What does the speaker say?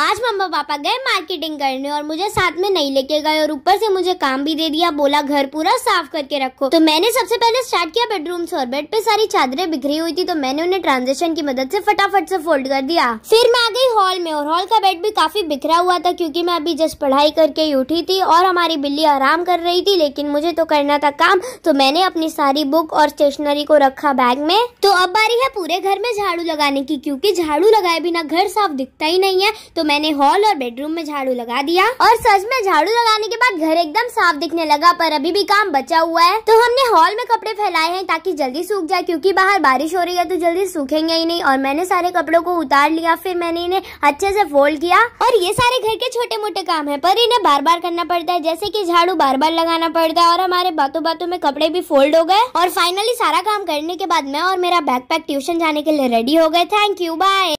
आज मम्मा पापा गए मार्केटिंग करने और मुझे साथ में नहीं लेके गए और ऊपर से मुझे काम भी दे दिया बोला घर पूरा साफ करके रखो तो मैंने सबसे पहले स्टार्ट किया बेडरूम और बेड पे सारी चादरें बिखरी हुई थी तो मैंने उन्हें ट्रांजेक्शन की मदद से फटाफट से फोल्ड कर दिया फिर मैं आ गई हॉल में और हॉल का बेड भी काफी बिखरा हुआ था क्यूँकी मैं अभी जस्ट पढ़ाई करके उठी थी और हमारी बिल्ली आराम कर रही थी लेकिन मुझे तो करना था काम तो मैंने अपनी सारी बुक और स्टेशनरी को रखा बैग में तो अब बारी है पूरे घर में झाड़ू लगाने की क्योंकि झाड़ू लगाए बिना घर साफ दिखता ही नहीं है तो मैंने हॉल और बेडरूम में झाड़ू लगा दिया और सच में झाड़ू लगाने के बाद घर एकदम साफ दिखने लगा पर अभी भी काम बचा हुआ है तो हमने हॉल में कपड़े फैलाए हैं ताकि जल्दी सूख जाए क्योंकि बाहर बारिश हो रही है तो जल्दी सूखेंगे ही नहीं और मैंने सारे कपड़ों को उतार लिया फिर मैंने इन्हें अच्छे से फोल्ड किया और ये सारे घर के छोटे मोटे काम है पर इन्हें बार बार करना पड़ता है जैसे की झाड़ू बार बार लगाना पड़ता है और हमारे बातों बातों में कपड़े भी फोल्ड हो गए और फाइनली सारा काम करने के बाद मैं और मेरा बैग पैक ट्यूशन जाने के लिए रेडी हो गए थैंक यू बाय